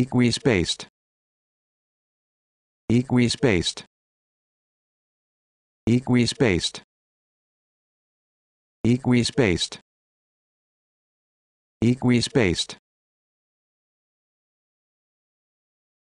equi-spaced equi-spaced equi-spaced equi-spaced equi-spaced